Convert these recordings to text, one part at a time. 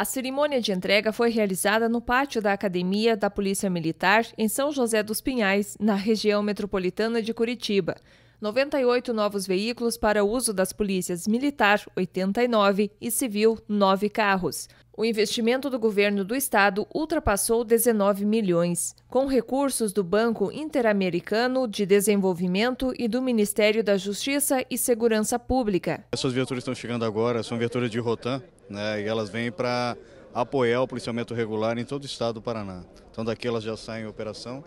A cerimônia de entrega foi realizada no pátio da Academia da Polícia Militar, em São José dos Pinhais, na região metropolitana de Curitiba. 98 novos veículos para uso das polícias militar, 89 e civil, 9 carros o investimento do governo do estado ultrapassou 19 milhões, com recursos do Banco Interamericano de Desenvolvimento e do Ministério da Justiça e Segurança Pública. Essas viaturas estão chegando agora, são viaturas de Rotan, né, e elas vêm para apoiar o policiamento regular em todo o estado do Paraná. Então daqui elas já saem em operação.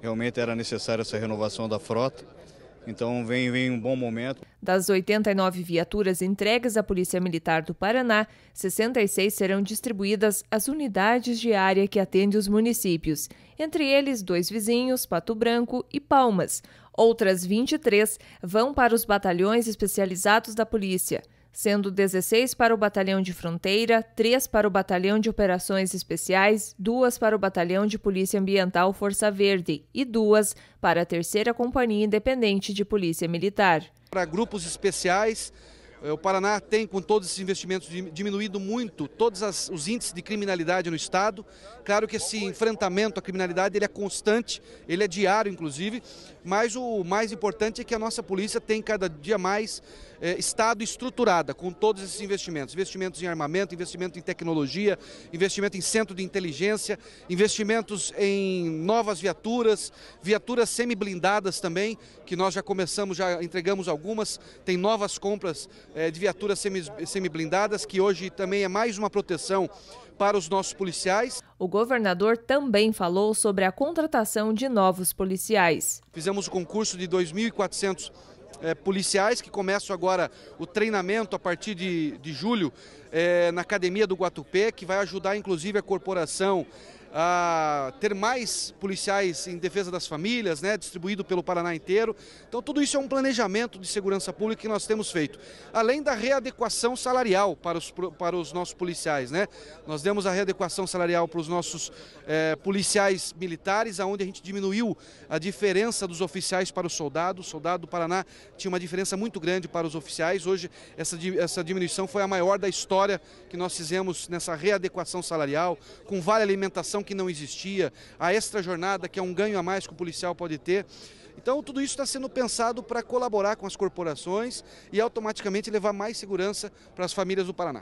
Realmente era necessária essa renovação da frota. Então vem, vem um bom momento. Das 89 viaturas entregues à Polícia Militar do Paraná, 66 serão distribuídas às unidades de área que atendem os municípios, entre eles dois vizinhos, Pato Branco e Palmas. Outras 23 vão para os batalhões especializados da polícia sendo 16 para o Batalhão de Fronteira, 3 para o Batalhão de Operações Especiais, 2 para o Batalhão de Polícia Ambiental Força Verde e 2 para a Terceira Companhia Independente de Polícia Militar. Para grupos especiais, é, o Paraná tem, com todos esses investimentos, diminuído muito todos as, os índices de criminalidade no Estado. Claro que esse enfrentamento à criminalidade ele é constante, ele é diário, inclusive, mas o mais importante é que a nossa polícia tem cada dia mais é, Estado estruturada com todos esses investimentos. Investimentos em armamento, investimento em tecnologia, investimento em centro de inteligência, investimentos em novas viaturas, viaturas semi-blindadas também, que nós já começamos, já entregamos algumas, tem novas compras eh, de viaturas semi-semi blindadas que hoje também é mais uma proteção para os nossos policiais. O governador também falou sobre a contratação de novos policiais. Fizemos o um concurso de 2.400 é, eh, policiais que começam agora o treinamento a partir de, de julho é, na academia do Guatupé, que vai ajudar inclusive a corporação a ter mais policiais em defesa das famílias, né, distribuído pelo Paraná inteiro. Então, tudo isso é um planejamento de segurança pública que nós temos feito. Além da readequação salarial para os, para os nossos policiais. Né? Nós demos a readequação salarial para os nossos eh, policiais militares, onde a gente diminuiu a diferença dos oficiais para os soldados. O soldado do Paraná tinha uma diferença muito grande para os oficiais. Hoje, essa, essa diminuição foi a maior da história que nós fizemos nessa readequação salarial, com vale alimentação que não existia, a extra jornada, que é um ganho a mais que o policial pode ter. Então, tudo isso está sendo pensado para colaborar com as corporações e automaticamente levar mais segurança para as famílias do Paraná.